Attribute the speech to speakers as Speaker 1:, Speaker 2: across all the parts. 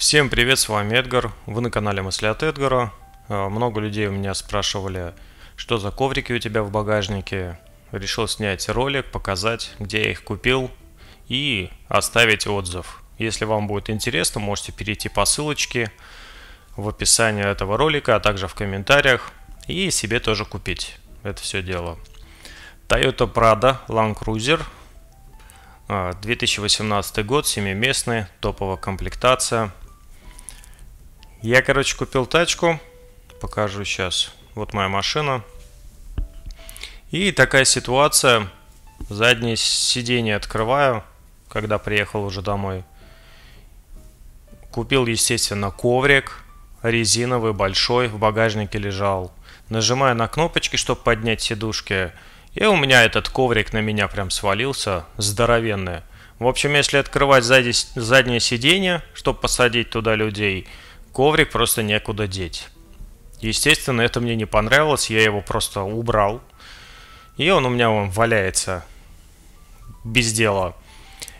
Speaker 1: Всем привет, с вами Эдгар. Вы на канале Мысли от Эдгара. Э, много людей у меня спрашивали, что за коврики у тебя в багажнике. Решил снять ролик, показать, где я их купил и оставить отзыв. Если вам будет интересно, можете перейти по ссылочке в описании этого ролика, а также в комментариях и себе тоже купить это все дело. Toyota Prado Land Cruiser 2018 э, год, 7 топовая комплектация – я, короче, купил тачку. Покажу сейчас. Вот моя машина. И такая ситуация. Заднее сиденье открываю, когда приехал уже домой. Купил, естественно, коврик резиновый, большой, в багажнике лежал. Нажимаю на кнопочки, чтобы поднять сидушки, и у меня этот коврик на меня прям свалился, здоровенный. В общем, если открывать сзади, заднее сиденье, чтобы посадить туда людей, Коврик просто некуда деть. Естественно, это мне не понравилось, я его просто убрал. И он у меня вон валяется без дела.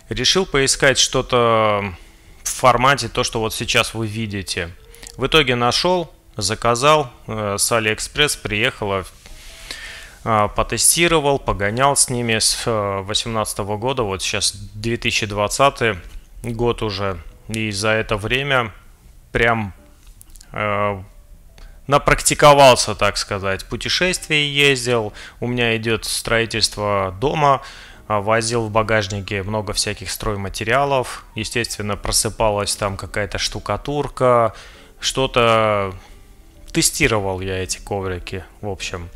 Speaker 1: Решил поискать что-то в формате то, что вот сейчас вы видите. В итоге нашел, заказал, э, с Алиэкспресс приехала, а, потестировал, погонял с ними с 2018 э, года, вот сейчас 2020 год уже. И за это время прям э, напрактиковался, так сказать. Путешествие ездил, у меня идет строительство дома, а, возил в багажнике много всяких стройматериалов. Естественно, просыпалась там какая-то штукатурка, что-то тестировал я эти коврики, в общем.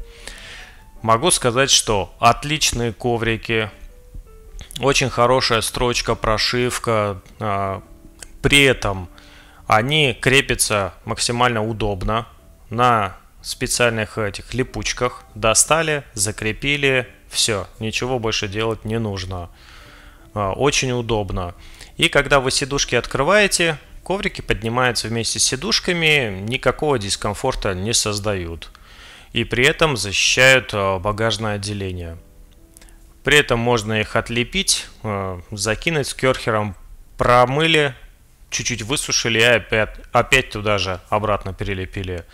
Speaker 1: Могу сказать, что отличные коврики, очень хорошая строчка, прошивка. А, при этом они крепятся максимально удобно на специальных этих липучках. Достали, закрепили, все, ничего больше делать не нужно. А, очень удобно. И когда вы сидушки открываете, коврики поднимаются вместе с сидушками, никакого дискомфорта не создают. И при этом защищают а, багажное отделение. При этом можно их отлепить, а, закинуть с керхером, промыли, чуть-чуть высушили и опять, опять туда же обратно перелепили.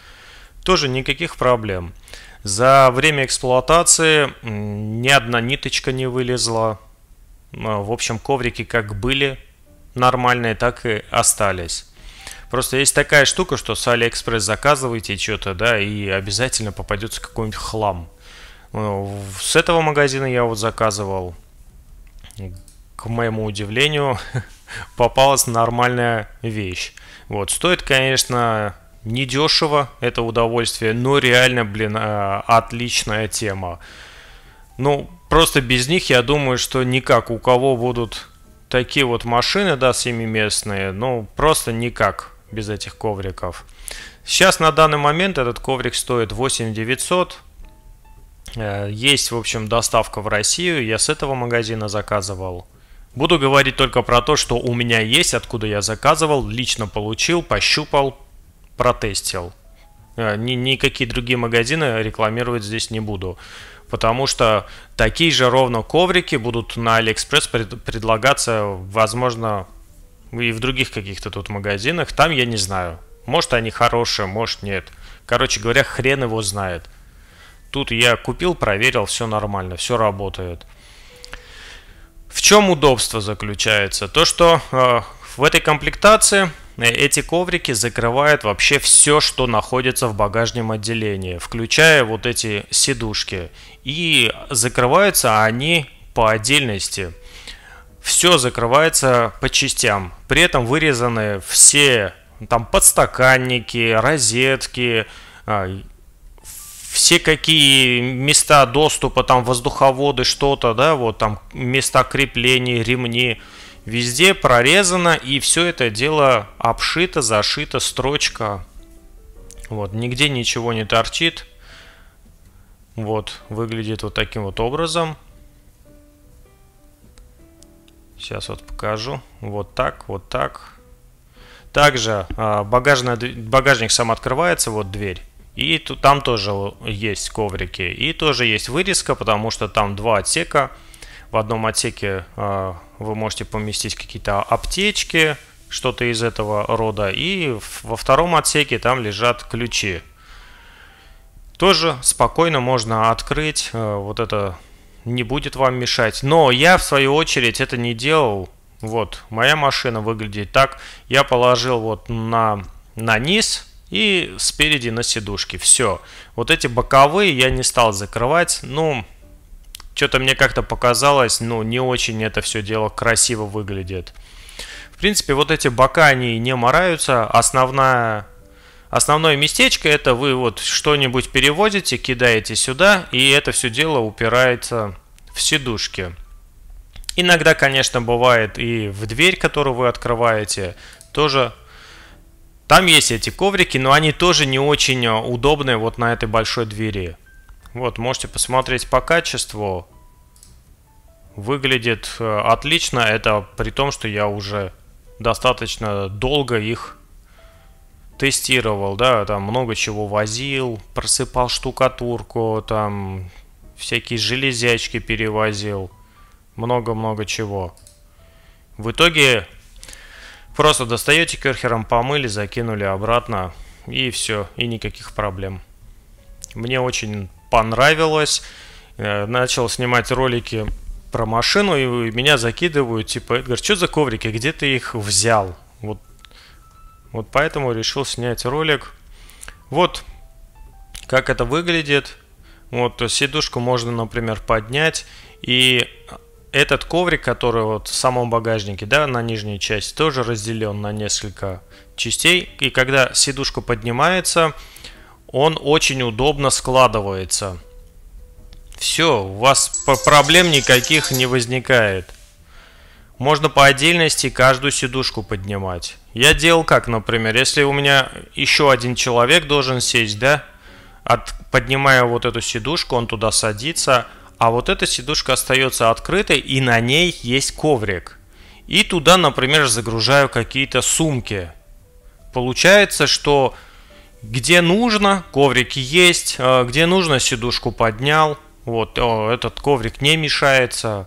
Speaker 1: Тоже никаких проблем. За время эксплуатации ни одна ниточка не вылезла. А, в общем, коврики как были нормальные, так и остались. Просто есть такая штука, что с Алиэкспресс заказываете что-то, да, и обязательно попадется какой-нибудь хлам. А, с этого магазина я вот заказывал, к моему удивлению, попалась нормальная вещь. Вот, стоит, конечно, недешево это удовольствие, но реально, блин, э, отличная тема. Ну, просто без них, я думаю, что никак у кого будут такие вот машины, да, семиместные, ну, просто никак без этих ковриков. Сейчас на данный момент этот коврик стоит 8-900. Э, есть, в общем, доставка в Россию. Я с этого магазина заказывал. Буду говорить только про то, что у меня есть, откуда я заказывал, лично получил, пощупал, протестил. Э, ни, никакие другие магазины рекламировать здесь не буду. Потому что такие же ровно коврики будут на Алиэкспресс пред, предлагаться, возможно, и в других каких-то тут магазинах. Там я не знаю. Может они хорошие, может нет. Короче говоря, хрен его знает. Тут я купил, проверил, все нормально, все работает. В чем удобство заключается? То, что э, в этой комплектации э, эти коврики закрывают вообще все, что находится в багажном отделении, включая вот эти сидушки. И закрываются они по отдельности. Все закрывается по частям. При этом вырезаны все там подстаканники, розетки, а, все какие места доступа, там воздуховоды, что-то, да, вот там места крепления, ремни, везде прорезано, и все это дело обшито, зашито, строчка. Вот, нигде ничего не торчит. Вот, выглядит вот таким вот образом. Сейчас вот покажу. Вот так, вот так. Также а, багажная, багажник сам открывается, вот дверь. И тут, там тоже есть коврики. И тоже есть вырезка, потому что там два отсека. В одном отсеке э, вы можете поместить какие-то аптечки, что-то из этого рода. И во втором отсеке там лежат ключи. Тоже спокойно можно открыть. Э, вот это не будет вам мешать. Но я, в свою очередь, это не делал. Вот, моя машина выглядит так. Я положил вот на, на низ и спереди на сидушке. Все. Вот эти боковые я не стал закрывать. Ну, что-то мне как-то показалось, ну, не очень это все дело красиво выглядит. В принципе, вот эти бока, они не мораются. Основная Основное местечко это вы вот что-нибудь переводите, кидаете сюда, и это все дело упирается в сидушки. Иногда, конечно, бывает и в дверь, которую вы открываете, тоже там есть эти коврики, но они тоже не очень э, удобные вот на этой большой двери. Вот, можете посмотреть по качеству. Выглядит э, отлично, это при том, что я уже достаточно долго их тестировал, да, там много чего возил, просыпал штукатурку, там всякие железячки перевозил, много-много чего. В итоге Просто достаете керхером, помыли, закинули обратно и все, и никаких проблем. Мне очень понравилось. Э, начал снимать ролики про машину, и меня закидывают, типа, Эдгар, что за коврики, где ты их взял? Вот, вот поэтому решил снять ролик. Вот как это выглядит. Вот, сидушку можно, например, поднять и этот коврик, который вот в самом багажнике, да, на нижней части, тоже разделен на несколько частей. И когда сидушка поднимается, он очень удобно складывается. Все, у вас проблем никаких не возникает. Можно по отдельности каждую сидушку поднимать. Я делал как, например, если у меня еще один человек должен сесть, да, от, поднимая вот эту сидушку, он туда садится, а вот эта сидушка остается открытой и на ней есть коврик. И туда, например, загружаю какие-то сумки. Получается, что где нужно, коврики есть, а где нужно, сидушку поднял. Вот, о, этот коврик не мешается.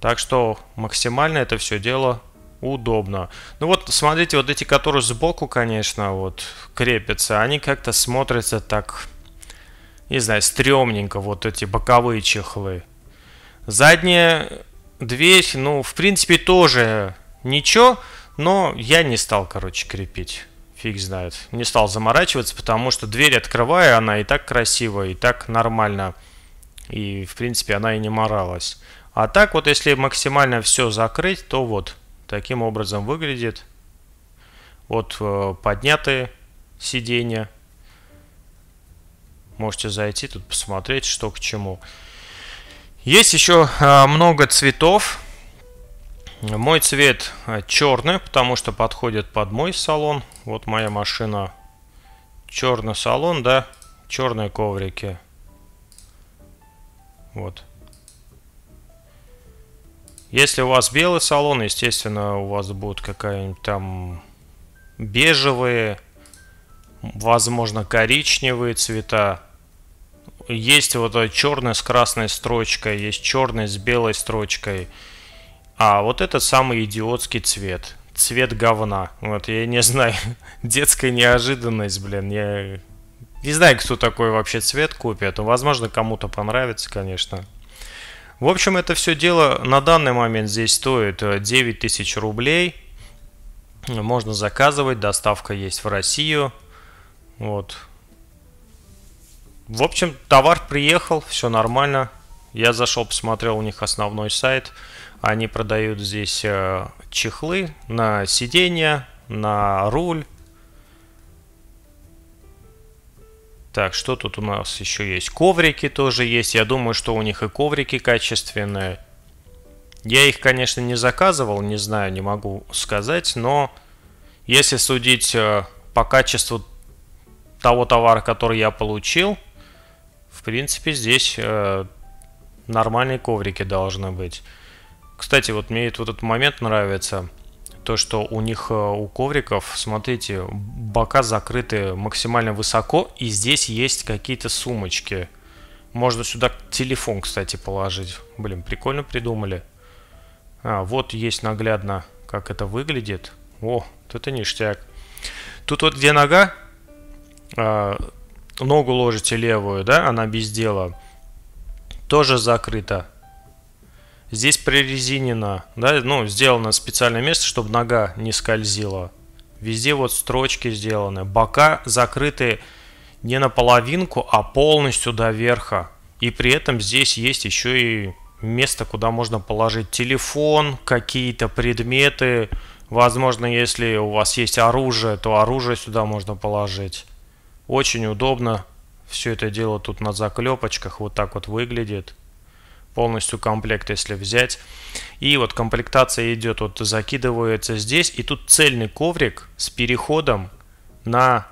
Speaker 1: Так что максимально это все дело удобно. Ну вот, смотрите, вот эти, которые сбоку, конечно, вот крепятся, они как-то смотрятся так не знаю, стрёмненько вот эти боковые чехлы. Задняя дверь, ну, в принципе, тоже ничего, но я не стал, короче, крепить. Фиг знает. Не стал заморачиваться, потому что дверь открывая, она и так красивая, и так нормально. И, в принципе, она и не моралась. А так вот, если максимально все закрыть, то вот таким образом выглядит. Вот э, поднятые сиденья, Можете зайти тут посмотреть, что к чему. Есть еще а, много цветов. Мой цвет а, черный, потому что подходит под мой салон. Вот моя машина. Черный салон, да. Черные коврики. Вот. Если у вас белый салон, естественно, у вас будут какая-нибудь там бежевые, возможно, коричневые цвета. Есть вот черный с красной строчкой, есть черный с белой строчкой. А вот этот самый идиотский цвет. Цвет говна. Вот я не знаю, детская неожиданность, блин. Я не знаю, кто такой вообще цвет купит. Ну, возможно, кому-то понравится, конечно. В общем, это все дело на данный момент здесь стоит 9000 э, рублей. Можно заказывать, доставка есть в Россию. Вот. В общем, товар приехал, все нормально. Я зашел, посмотрел у них основной сайт. Они продают здесь э, чехлы на сиденье, на руль. Так, что тут у нас еще есть? Коврики тоже есть. Я думаю, что у них и коврики качественные. Я их, конечно, не заказывал, не знаю, не могу сказать, но если судить э, по качеству того товара, который я получил, в принципе, здесь э, нормальные коврики должны быть. Кстати, вот мне этот, вот этот момент нравится. То, что у них, э, у ковриков, смотрите, бока закрыты максимально высоко, и здесь есть какие-то сумочки. Можно сюда телефон, кстати, положить. Блин, прикольно придумали. А, вот есть наглядно, как это выглядит. О, вот это ништяк. Тут вот где нога, а, ногу ложите левую, да, она без дела, тоже закрыта. Здесь прорезинено, да, ну, сделано специальное место, чтобы нога не скользила. Везде вот строчки сделаны. Бока закрыты не наполовинку, а полностью до верха. И при этом здесь есть еще и место, куда можно положить телефон, какие-то предметы. Возможно, если у вас есть оружие, то оружие сюда можно положить. Очень удобно. Все это дело тут на заклепочках. Вот так вот выглядит. Полностью комплект, если взять. И вот комплектация идет, вот закидывается здесь. И тут цельный коврик с переходом на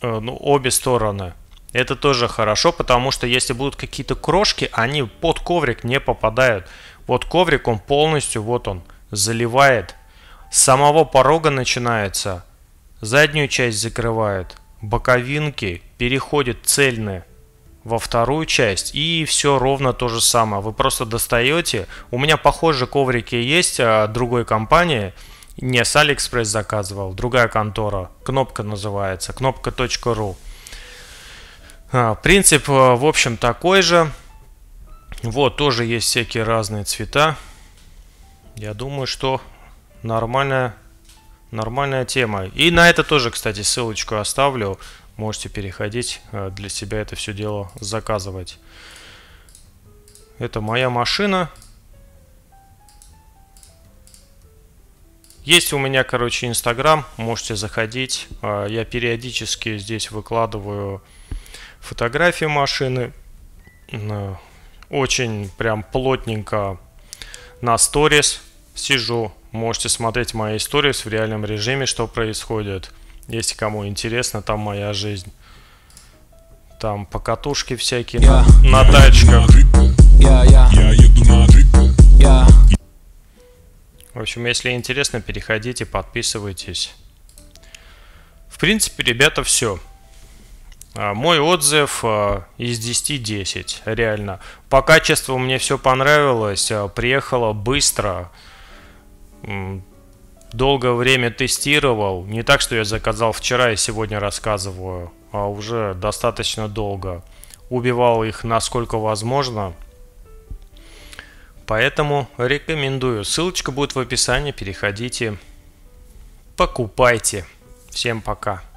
Speaker 1: э, ну, обе стороны. Это тоже хорошо, потому что если будут какие-то крошки, они под коврик не попадают. Вот коврик, он полностью, вот он, заливает. С самого порога начинается. Заднюю часть закрывает боковинки переходит цельные во вторую часть и все ровно то же самое. Вы просто достаете. У меня похожие коврики есть от а, другой компании. Не с алиэкспресс заказывал, другая контора. Кнопка называется, кнопка.ру. А, принцип, а, в общем, такой же. Вот, тоже есть всякие разные цвета. Я думаю, что нормальная Нормальная тема. И на это тоже, кстати, ссылочку оставлю. Можете переходить, э, для себя это все дело заказывать. Это моя машина. Есть у меня, короче, Инстаграм, можете заходить. Э, я периодически здесь выкладываю фотографии машины. Э, очень прям плотненько на сторис сижу, Можете смотреть мои истории в реальном режиме, что происходит. Если кому интересно, там моя жизнь. Там покатушки всякие я, на, на тачках. Я, я, я еду на Я. В общем, если интересно, переходите, подписывайтесь. В принципе, ребята, все. А, мой отзыв а, из 10 10, реально. По качеству мне все понравилось, а, приехало быстро долгое время тестировал. Не так, что я заказал вчера и сегодня рассказываю, а уже достаточно долго. Убивал их насколько возможно. Поэтому рекомендую. Ссылочка будет в описании. Переходите. Покупайте. Всем пока.